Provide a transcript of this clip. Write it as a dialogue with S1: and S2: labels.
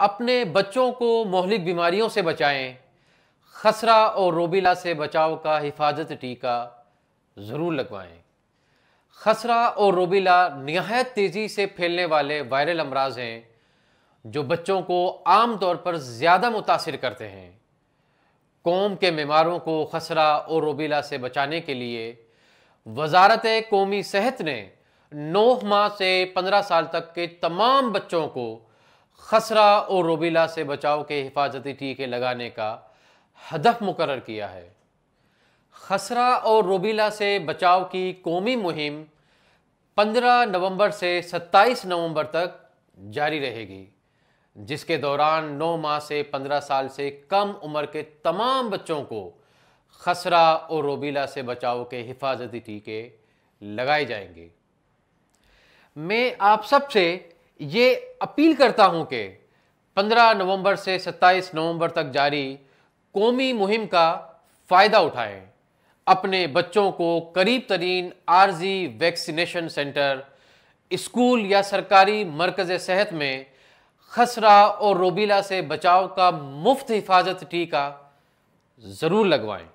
S1: अपने बच्चों को मोहलिक बीमारियों से बचाएं खसरा और रोबिला से बचाव का हिफाजत टीका ज़रूर लगवाएं खसरा और रोबिला नहायत तेज़ी से फैलने वाले वायरल अमराज हैं जो बच्चों को आम तौर पर ज़्यादा मुतासर करते हैं कौम के बीमारों को खसरा और रोबिला से बचाने के लिए वजारत कौमी सेहत ने नौ माह से पंद्रह साल तक के तमाम बच्चों को खसरा और रोबीला से बचाव के हिफाजती टीके लगाने का हदफ मुकर किया है खसरा और रोबीला से बचाव की कौमी मुहिम 15 नवंबर से 27 नवंबर तक जारी रहेगी जिसके दौरान 9 माह से 15 साल से कम उम्र के तमाम बच्चों को खसरा और रोबीला से बचाव के हिफाजती टीके लगाए जाएंगे मैं आप सबसे ये अपील करता हूं कि 15 नवंबर से 27 नवंबर तक जारी कौमी मुहिम का फ़ायदा उठाएं अपने बच्चों को करीब तरीन आर्जी वैक्सीनेशन सेंटर स्कूल या सरकारी मरकज़ सेहत में खसरा और रोबीला से बचाव का मुफ्त हिफाजत टीका ज़रूर लगवाएं